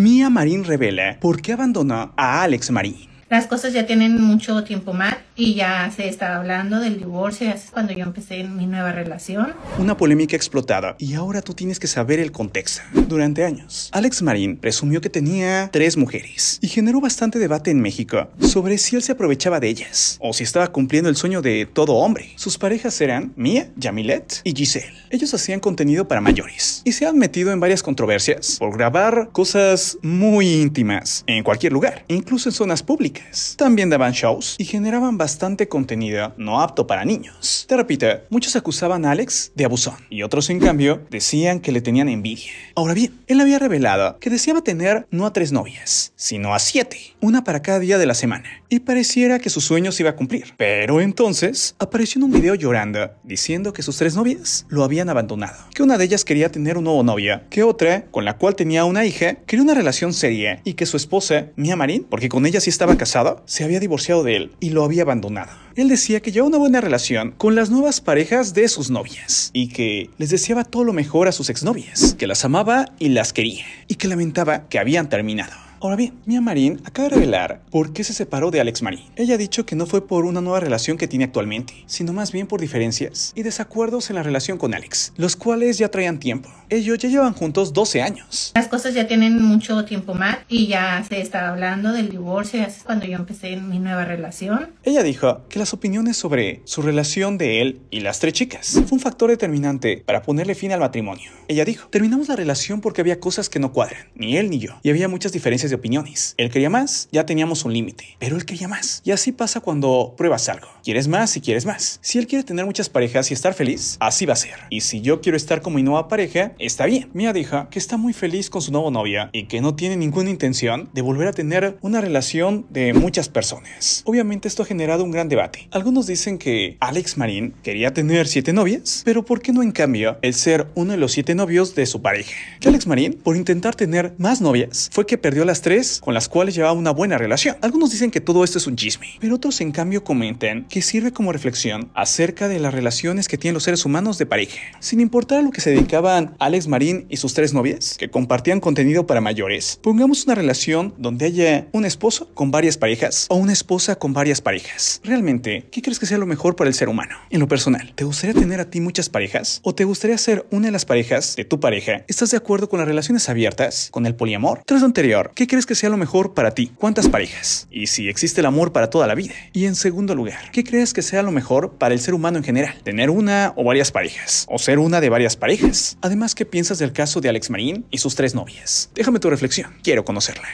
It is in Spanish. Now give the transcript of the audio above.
Mia Marín revela por qué abandonó a Alex Marín las cosas ya tienen mucho tiempo mal y ya se estaba hablando del divorcio, así es cuando yo empecé mi nueva relación. Una polémica explotada y ahora tú tienes que saber el contexto. Durante años, Alex Marín presumió que tenía tres mujeres y generó bastante debate en México sobre si él se aprovechaba de ellas o si estaba cumpliendo el sueño de todo hombre. Sus parejas eran Mia, Yamilet y Giselle. Ellos hacían contenido para mayores y se han metido en varias controversias por grabar cosas muy íntimas en cualquier lugar, incluso en zonas públicas. También daban shows y generaban bastante contenido no apto para niños. Te repito, muchos acusaban a Alex de abusón y otros en cambio decían que le tenían envidia. Ahora bien, él había revelado que deseaba tener no a tres novias, sino a siete, una para cada día de la semana, y pareciera que sus sueño se iba a cumplir. Pero entonces apareció en un video llorando, diciendo que sus tres novias lo habían abandonado, que una de ellas quería tener un nuevo novio, que otra, con la cual tenía una hija, quería una relación seria y que su esposa, Mia Marín, porque con ella sí estaba casada, se había divorciado de él y lo había abandonado. Él decía que llevaba una buena relación con las nuevas parejas de sus novias y que les deseaba todo lo mejor a sus exnovias, que las amaba y las quería y que lamentaba que habían terminado. Ahora bien, Mia Marín acaba de revelar por qué se separó de Alex Marín. Ella ha dicho que no fue por una nueva relación que tiene actualmente, sino más bien por diferencias y desacuerdos en la relación con Alex, los cuales ya traían tiempo. Ellos ya llevan juntos 12 años. Las cosas ya tienen mucho tiempo más y ya se estaba hablando del divorcio, cuando yo empecé mi nueva relación. Ella dijo que las opiniones sobre su relación de él y las tres chicas fue un factor determinante para ponerle fin al matrimonio. Ella dijo, terminamos la relación porque había cosas que no cuadran, ni él ni yo, y había muchas diferencias de opiniones. Él quería más, ya teníamos un límite, pero él quería más. Y así pasa cuando pruebas algo. Quieres más y quieres más. Si él quiere tener muchas parejas y estar feliz, así va a ser. Y si yo quiero estar con mi nueva pareja, está bien. Mia dijo que está muy feliz con su nuevo novia y que no tiene ninguna intención de volver a tener una relación de muchas personas. Obviamente esto ha generado un gran debate. Algunos dicen que Alex Marín quería tener siete novias, pero ¿por qué no en cambio el ser uno de los siete novios de su pareja? Alex Marín, por intentar tener más novias, fue que perdió las tres con las cuales llevaba una buena relación. Algunos dicen que todo esto es un chisme, pero otros en cambio comentan que sirve como reflexión acerca de las relaciones que tienen los seres humanos de pareja. Sin importar a lo que se dedicaban Alex Marín y sus tres novias, que compartían contenido para mayores, pongamos una relación donde haya un esposo con varias parejas o una esposa con varias parejas. Realmente, ¿qué crees que sea lo mejor para el ser humano? En lo personal, ¿te gustaría tener a ti muchas parejas o te gustaría ser una de las parejas de tu pareja? ¿Estás de acuerdo con las relaciones abiertas, con el poliamor? Tras lo anterior, ¿qué crees que sea lo mejor para ti? ¿Cuántas parejas? ¿Y si existe el amor para toda la vida? Y en segundo lugar, ¿qué crees que sea lo mejor para el ser humano en general? ¿Tener una o varias parejas? ¿O ser una de varias parejas? Además, ¿qué piensas del caso de Alex Marín y sus tres novias? Déjame tu reflexión, quiero conocerla.